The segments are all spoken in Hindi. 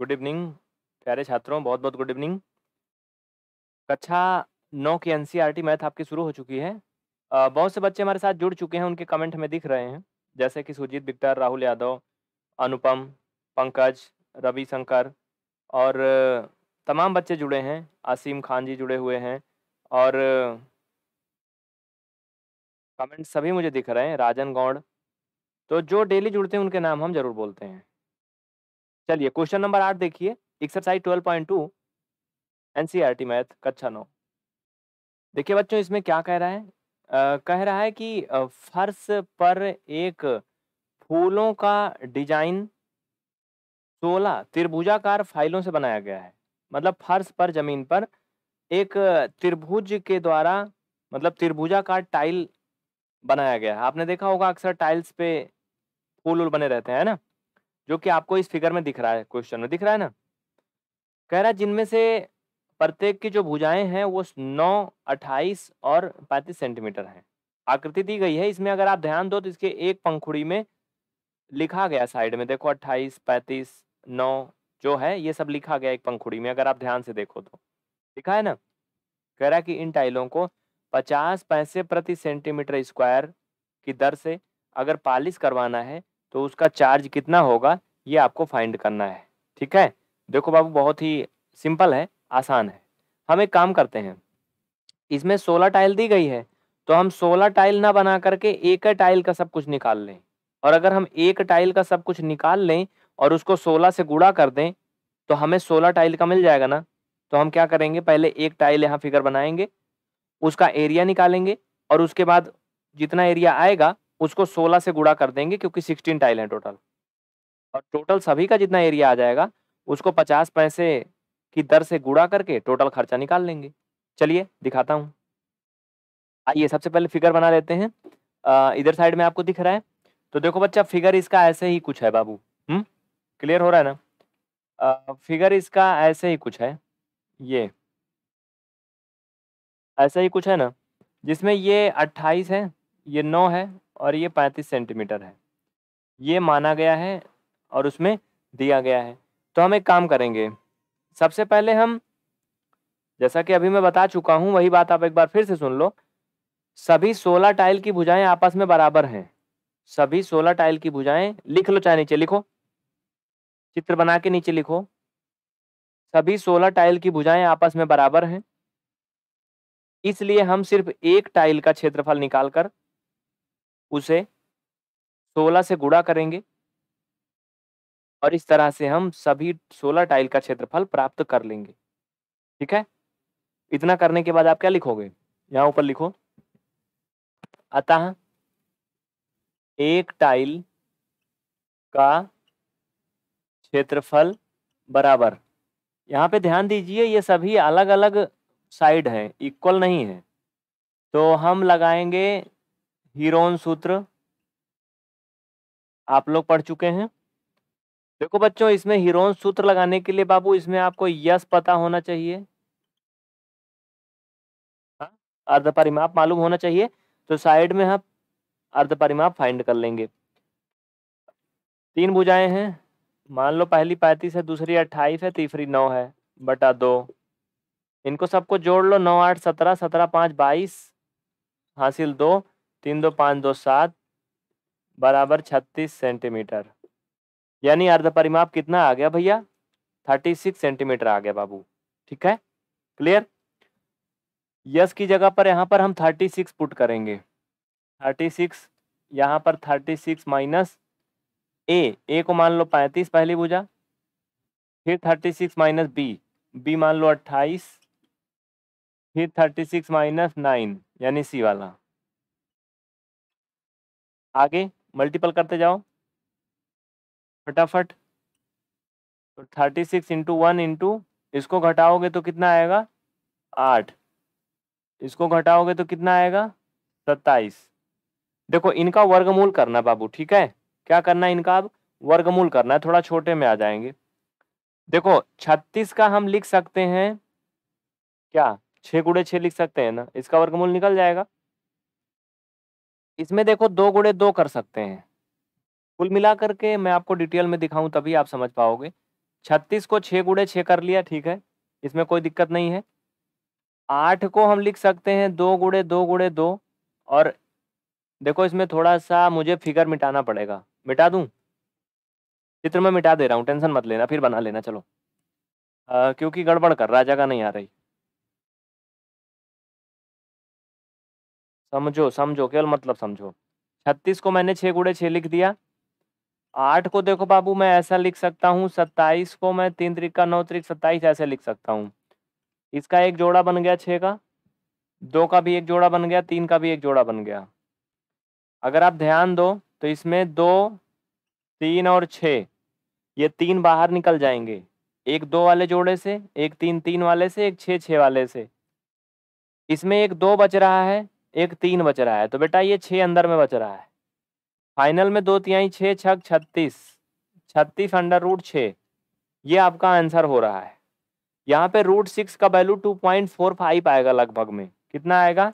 गुड इवनिंग प्यारे छात्रों बहुत बहुत गुड इवनिंग कक्षा नौ की टी मैथ e आपकी शुरू हो चुकी है बहुत से बच्चे हमारे साथ जुड़ चुके हैं उनके कमेंट हमें दिख रहे हैं जैसे कि सुजीत बिक्टर राहुल यादव अनुपम पंकज रविशंकर और तमाम बच्चे जुड़े हैं आसिम खान जी जुड़े हुए हैं और कमेंट सभी मुझे दिख रहे हैं राजन गौड़ तो जो डेली जुड़ते हैं उनके नाम हम जरूर बोलते हैं चलिए क्वेश्चन नंबर आठ देखिए exercise twelve point two NCERT math कक्षा नौ देखिए बच्चों इसमें क्या कह रहा है आ, कह रहा है कि फर्श पर एक फूलों का डिजाइन सोलह त्रिभुजाकार फाइलों से बनाया गया है मतलब फर्श पर जमीन पर एक त्रिभुज के द्वारा मतलब त्रिभुजाकार टाइल बनाया गया है आपने देखा होगा अक्सर टाइल्स पे फूल उल बने रहते हैं ना जो कि आपको इस फिगर में दिख रहा है क्वेश्चन में दिख रहा है ना कह रहा है जिनमें से प्रत्येक की जो भुजाएं हैं वो नौ अट्ठाईस और पैंतीस सेंटीमीटर हैं आकृति दी गई है इसमें अगर आप ध्यान दो तो इसके एक पंखुड़ी में लिखा गया साइड में देखो अट्ठाईस पैंतीस नौ जो है ये सब लिखा गया एक पंखुड़ी में अगर आप ध्यान से देखो तो लिखा है ना कह रहा है कि इन टाइलों को पचास पैसे प्रति सेंटीमीटर स्क्वायर की दर से अगर पालिश करवाना है तो उसका चार्ज कितना होगा ये आपको फाइंड करना है ठीक है देखो बाबू बहुत ही सिंपल है आसान है हम एक काम करते हैं इसमें सोलह टाइल दी गई है तो हम सोलह टाइल ना बना करके एक टाइल का सब कुछ निकाल लें और अगर हम एक टाइल का सब कुछ निकाल लें और उसको सोलह से गुड़ा कर दें तो हमें सोलह टाइल का मिल जाएगा ना तो हम क्या करेंगे पहले एक टाइल यहाँ फिगर बनाएंगे उसका एरिया निकालेंगे और उसके बाद जितना एरिया आएगा उसको 16 से गुड़ा कर देंगे क्योंकि 16 टाइल हैं टोटल और टोटल सभी का जितना एरिया आ जाएगा उसको 50 पैसे की दर से गुड़ा करके टोटल खर्चा निकाल लेंगे चलिए दिखाता हूँ आइए सबसे पहले फिगर बना लेते हैं इधर साइड में आपको दिख रहा है तो देखो बच्चा फिगर इसका ऐसे ही कुछ है बाबू हम्म क्लियर हो रहा है ना आ, फिगर इसका ऐसे ही कुछ है ये ऐसा ही कुछ है ना जिसमें ये अट्ठाईस है ये नौ है और ये पैंतीस सेंटीमीटर है ये माना गया है और उसमें दिया गया है तो हम एक काम करेंगे सबसे पहले हम जैसा कि अभी मैं बता चुका हूँ वही बात आप एक बार फिर से सुन लो सभी सोलह टाइल की भुजाएं आपस में बराबर हैं सभी सोलह टाइल की भुजाएं लिख लो चाहे नीचे लिखो चित्र बना के नीचे लिखो सभी सोलह टाइल की भुजाएं आपस में बराबर हैं इसलिए हम सिर्फ एक टाइल का क्षेत्रफल निकालकर उसे 16 से गुणा करेंगे और इस तरह से हम सभी 16 टाइल का क्षेत्रफल प्राप्त कर लेंगे ठीक है इतना करने के बाद आप क्या लिखोगे यहाँ ऊपर लिखो अतः एक टाइल का क्षेत्रफल बराबर यहाँ पे ध्यान दीजिए ये सभी अलग अलग साइड हैं इक्वल नहीं है तो हम लगाएंगे हीरोन सूत्र आप लोग पढ़ चुके हैं देखो बच्चों इसमें हीरोन सूत्र लगाने के लिए बाबू इसमें आपको यस पता होना चाहिए हाँ, अर्ध परिमाप मालूम होना चाहिए तो साइड में हम अर्ध परिमाप फाइंड कर लेंगे तीन भुजाएं हैं मान लो पहली पैंतीस है दूसरी अट्ठाईस है तीसरी नौ है बटा दो इनको सबको जोड़ लो नौ आठ सत्रह सत्रह पाँच बाईस हासिल दो तीन दो पाँच दो सात बराबर छत्तीस सेंटीमीटर यानी अर्ध परिमाप कितना आ गया भैया थर्टी सिक्स सेंटीमीटर आ गया बाबू ठीक है क्लियर यस की जगह पर यहाँ पर हम थर्टी सिक्स पुट करेंगे थर्टी सिक्स यहाँ पर thirty six minus A A को मान लो पैंतीस पहली भुजा फिर thirty six minus B B मान लो अट्ठाईस फिर थर्टी सिक्स माइनस नाइन यानी सी वाला आगे मल्टीपल करते जाओ फटाफट तो thirty six into one into इसको घटाओगे तो कितना आएगा आठ इसको घटाओगे तो कितना आएगा सत्ताईस देखो इनका वर्गमूल करना बाबू ठीक है क्या करना है इनका अब वर्गमूल करना है थोड़ा छोटे में आ जाएंगे देखो छत्तीस का हम लिख सकते हैं क्या छः गुड़े छः लिख सकते हैं ना इसका वर्गमूल निकल जाएगा इसमें देखो दो गुड़े दो कर सकते हैं कुल मिला करके मैं आपको डिटेल में दिखाऊं तभी आप समझ पाओगे छत्तीस को छः गुड़े छः कर लिया ठीक है इसमें कोई दिक्कत नहीं है आठ को हम लिख सकते हैं दो गुड़े दो गुड़े दो और देखो इसमें थोड़ा सा मुझे फिगर मिटाना पड़ेगा मिटा दूँ चित्र में मिटा दे रहा हूँ टेंशन मत लेना फिर बना लेना चलो आ, क्योंकि गड़बड़ कर रहा जगह नहीं आ रही समझो समझो केवल मतलब समझो छत्तीस को मैंने छे गुड़े छः लिख दिया आठ को देखो बाबू मैं ऐसा लिख सकता हूँ सत्ताईस को मैं तीन तरीक का नौ त्रिक सत्ताईस ऐसे लिख सकता हूँ इसका एक जोड़ा बन गया छः का दो का भी एक जोड़ा बन गया तीन का भी एक जोड़ा बन गया अगर आप ध्यान दो तो इसमें दो तीन और छ ये तीन बाहर निकल जाएंगे एक दो वाले जोड़े से एक तीन तीन वाले से एक छः छः वाले से इसमें एक दो बच रहा है एक तीन बच रहा है तो बेटा ये छः अंदर में बच रहा है फाइनल में दो तिहाई छः छक छत्तीस छत्तीस अंडर रूट छः ये आपका आंसर हो रहा है यहाँ पे रूट सिक्स का value two point four five आएगा लगभग में कितना आएगा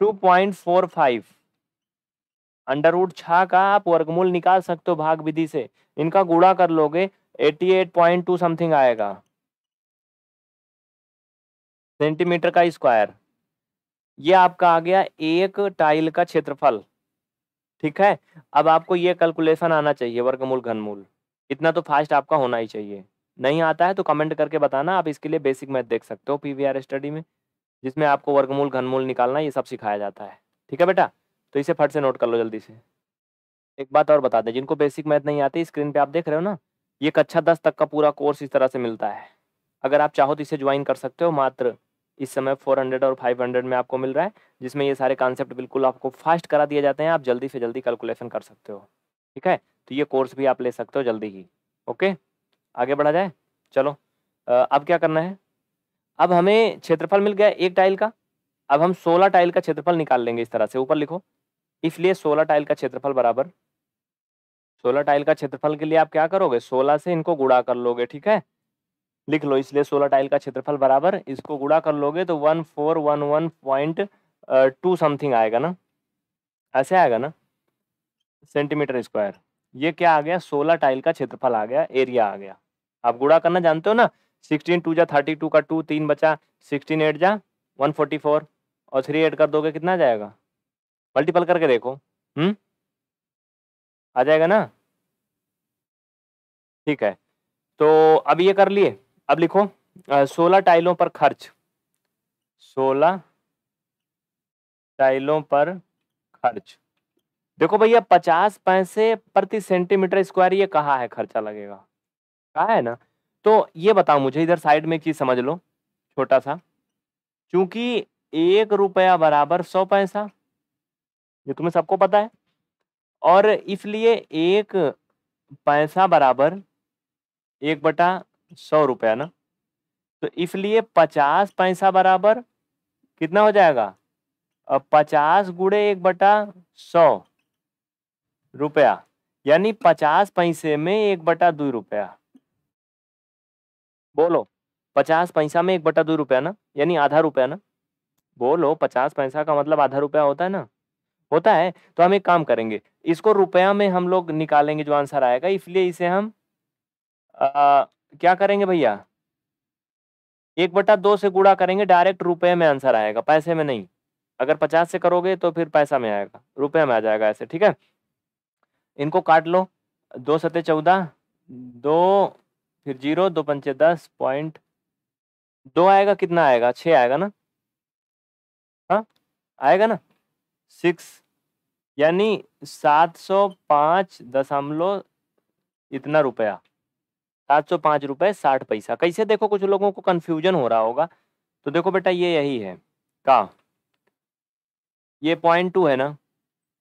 two point four five under root छः का आप वर्गमूल निकाल सकते हो भाग विधि से इनका गुड़ा कर लोगे eighty eight point two something आएगा सेंटीमीटर का स्क्वायर ये आपका आ गया एक टाइल का क्षेत्रफल ठीक है अब आपको ये कैलकुलेशन आना चाहिए वर्गमूल घनमूल इतना तो फास्ट आपका होना ही चाहिए नहीं आता है तो कमेंट करके बताना आप इसके लिए बेसिक मैथ देख सकते हो पीवीआर स्टडी में जिसमें आपको वर्गमूल घनमूल निकालना ये सब सिखाया जाता है ठीक है बेटा तो इसे फट से नोट कर लो जल्दी से एक बात और बता दें जिनको बेसिक मैथ नहीं आती स्क्रीन पर आप देख रहे हो ना ये कक्षा दस तक का पूरा कोर्स इस तरह से मिलता है अगर आप चाहो तो इसे ज्वाइन कर सकते हो मात्र इस समय 400 और 500 में आपको मिल रहा है जिसमें ये सारे कॉन्सेप्ट बिल्कुल आपको फास्ट करा दिए जाते हैं आप जल्दी से जल्दी कैलकुलेशन कर सकते हो ठीक है तो ये कोर्स भी आप ले सकते हो जल्दी ही ओके आगे बढ़ा जाए चलो अब क्या करना है अब हमें क्षेत्रफल मिल गया एक टाइल का अब हम सोलह टाइल का क्षेत्रफल निकाल लेंगे इस तरह से ऊपर लिखो इसलिए सोलह टाइल का क्षेत्रफल बराबर सोलह टाइल का क्षेत्रफल के लिए आप क्या करोगे सोलह से इनको गुड़ा कर लोगे ठीक है लिख लो इसलिए सोलह टाइल का क्षेत्रफल बराबर इसको गुड़ा कर लोगे तो one four one one point two something आएगा ना ऐसे आएगा ना सेंटीमीटर स्क्वायर ये क्या आ गया सोलह टाइल का क्षेत्रफल आ गया एरिया आ गया आप गुड़ा करना जानते हो ना सिक्सटीन टू जा थर्टी टू का टू तीन बचा सिक्सटीन एट जा वन फोर्टी फोर और थ्री एड कर दोगे कितना जाएगा मल्टीपल करके देखो हम्म आ जाएगा ना ठीक है तो अब ये कर लिए अब लिखो सोलह टाइलों पर खर्च सोलह टाइलों पर खर्च देखो भैया पचास पैसे प्रति सेंटीमीटर स्क्वायर ये कहा है खर्चा लगेगा कहा है ना तो ये बताओ मुझे इधर साइड में एक चीज समझ लो छोटा सा क्योंकि एक रुपया बराबर सौ पैसा ये तुम्हें सबको पता है और इसलिए एक पैसा बराबर एक बटा सौ रुपया ना तो इसलिए पचास पैसा बराबर कितना हो जाएगा अब पचास गुड़े एक बटा सौ रुपया यानी पचास पैसे में एक बटा दो रुपया बोलो पचास पैसा में एक बटा दो रुपया ना यानी आधा रुपया ना बोलो पचास पैसा का मतलब आधा रुपया होता है ना होता है तो हम एक काम करेंगे इसको रुपया में हम लोग निकालेंगे जो आंसर आएगा इसलिए इसे हम क्या करेंगे भैया एक बटा दो से गुड़ा करेंगे डायरेक्ट रुपए में आंसर आएगा पैसे में नहीं अगर पचास से करोगे तो फिर पैसा में आएगा रुपए में आ जाएगा ऐसे ठीक है इनको काट लो दो सते चौदह दो फिर जीरो दो पंचे दस पॉइंट दो आएगा कितना आएगा छ आएगा ना हाँ आएगा ना सिक्स यानी सात सौ पाँच दशमलव इतना रुपया सात सौ पाँच रुपये साठ पैसा कैसे देखो कुछ लोगों को कन्फ्यूजन हो रहा होगा तो देखो बेटा ये यही है का ये पॉइंट टू है ना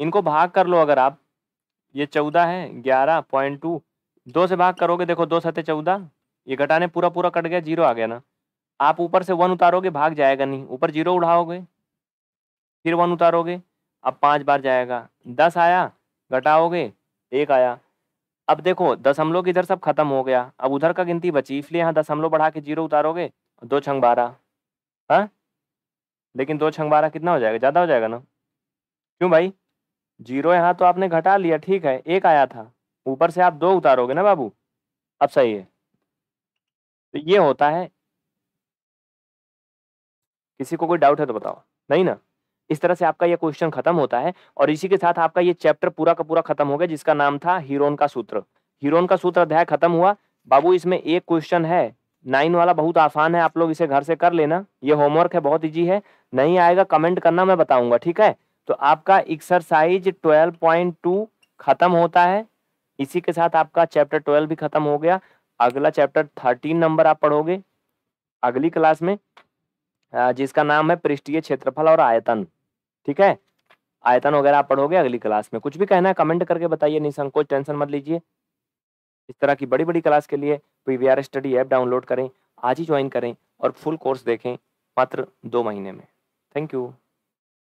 इनको भाग कर लो अगर आप ये चौदह है ग्यारह पॉइंट टू दो से भाग करोगे देखो दो सतह चौदह ये घटाने पूरा पूरा कट गया जीरो आ गया ना आप ऊपर से वन उतारोगे भाग जाएगा नहीं ऊपर जीरो उठाओगे फिर वन उतारोगे अब पाँच बार जाएगा दस आया घटाओगे एक आया अब देखो दस इधर सब खत्म हो गया अब उधर का गिनती बची इसलिए यहाँ दस बढ़ा के जीरो उतारोगे दो छंग बारह हाँ लेकिन दो छंग बारह कितना हो जाएगा ज़्यादा हो जाएगा ना क्यों भाई जीरो यहाँ तो आपने घटा लिया ठीक है एक आया था ऊपर से आप दो उतारोगे ना बाबू अब सही है तो ये होता है किसी को कोई डाउट है तो बताओ नहीं ना इस तरह से आपका यह क्वेश्चन खत्म होता है और इसी के साथ आपका ये चैप्टर पूरा का पूरा खत्म हो गया जिसका नाम था हीरोन का सूत्र हीरोन का सूत्र अध्याय खत्म हुआ बाबू इसमें एक क्वेश्चन है नाइन वाला बहुत आसान है आप लोग इसे घर से कर लेना ये होमवर्क है बहुत ईजी है नहीं आएगा कमेंट करना मैं बताऊंगा ठीक है तो आपका एक्सरसाइज 12.2 खत्म होता है इसी के साथ आपका चैप्टर 12 भी खत्म हो गया अगला चैप्टर 13 नंबर आप पढ़ोगे अगली क्लास में जिसका नाम है पृष्ठीय क्षेत्रफल और आयतन ठीक है आयतन वगैरह आप पढ़ोगे अगली क्लास में कुछ भी कहना है कमेंट करके बताइए निसंकोच टेंशन मत लीजिए इस तरह की बड़ी बड़ी क्लास के लिए P V R study app download करें आज ही ज्वाइन करें और फुल कोर्स देखें मात्र दो महीने में थैंक यू